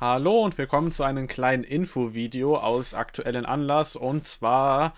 Hallo und willkommen zu einem kleinen Info-Video aus aktuellen Anlass und zwar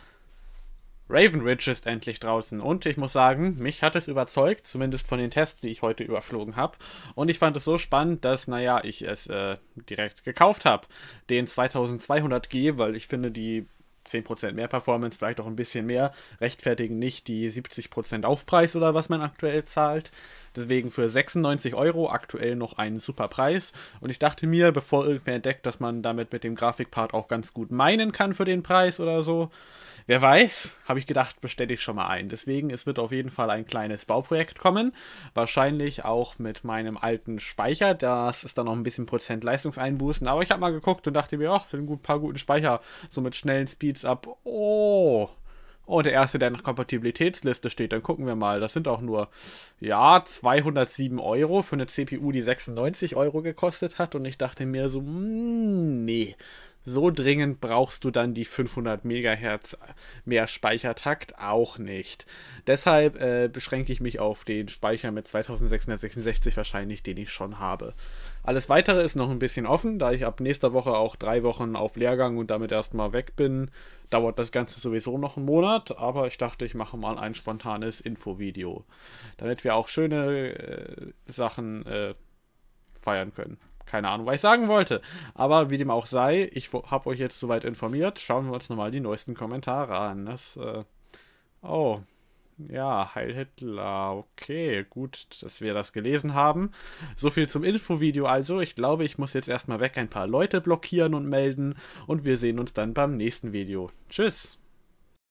Raven Ridge ist endlich draußen und ich muss sagen, mich hat es überzeugt, zumindest von den Tests, die ich heute überflogen habe. Und ich fand es so spannend, dass, naja, ich es äh, direkt gekauft habe, den 2200G, weil ich finde, die 10% mehr Performance, vielleicht auch ein bisschen mehr, rechtfertigen nicht die 70% Aufpreis oder was man aktuell zahlt. Deswegen für 96 Euro aktuell noch einen super Preis. Und ich dachte mir, bevor irgendwer entdeckt, dass man damit mit dem Grafikpart auch ganz gut meinen kann für den Preis oder so, Wer weiß, habe ich gedacht, bestelle ich schon mal ein. Deswegen, es wird auf jeden Fall ein kleines Bauprojekt kommen. Wahrscheinlich auch mit meinem alten Speicher. Das ist dann noch ein bisschen Prozent Leistungseinbußen. Aber ich habe mal geguckt und dachte mir, ach, ein paar guten Speicher. So mit schnellen Speeds ab. Oh. Oh, der erste, der in der Kompatibilitätsliste steht, dann gucken wir mal. Das sind auch nur, ja, 207 Euro für eine CPU, die 96 Euro gekostet hat. Und ich dachte mir so, mh, hm, nee, so dringend brauchst du dann die 500 Megahertz äh, mehr Speichertakt auch nicht. Deshalb äh, beschränke ich mich auf den Speicher mit 2666 wahrscheinlich, den ich schon habe. Alles weitere ist noch ein bisschen offen, da ich ab nächster Woche auch drei Wochen auf Lehrgang und damit erstmal weg bin. Dauert das Ganze sowieso noch einen Monat, aber ich dachte, ich mache mal ein spontanes Infovideo, damit wir auch schöne äh, Sachen äh, feiern können keine Ahnung, was ich sagen wollte. Aber wie dem auch sei, ich habe euch jetzt soweit informiert. Schauen wir uns nochmal die neuesten Kommentare an. Das, äh, oh, ja, Heil Hitler. Okay, gut, dass wir das gelesen haben. So viel zum Infovideo also. Ich glaube, ich muss jetzt erstmal weg ein paar Leute blockieren und melden. Und wir sehen uns dann beim nächsten Video. Tschüss.